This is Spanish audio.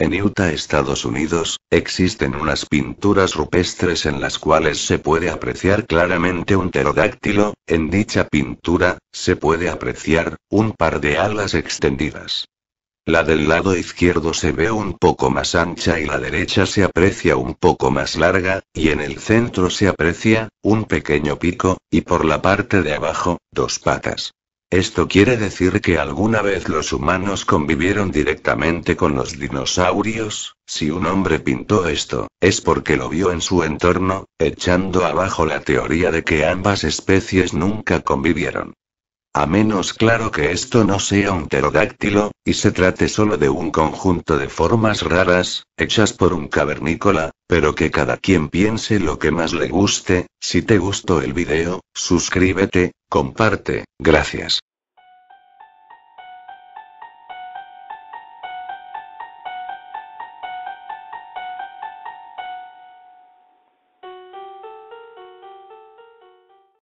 En Utah, Estados Unidos, existen unas pinturas rupestres en las cuales se puede apreciar claramente un pterodáctilo, en dicha pintura, se puede apreciar, un par de alas extendidas. La del lado izquierdo se ve un poco más ancha y la derecha se aprecia un poco más larga, y en el centro se aprecia, un pequeño pico, y por la parte de abajo, dos patas. Esto quiere decir que alguna vez los humanos convivieron directamente con los dinosaurios, si un hombre pintó esto, es porque lo vio en su entorno, echando abajo la teoría de que ambas especies nunca convivieron. A menos claro que esto no sea un pterodáctilo, y se trate solo de un conjunto de formas raras, hechas por un cavernícola, pero que cada quien piense lo que más le guste, si te gustó el video, suscríbete, comparte, gracias.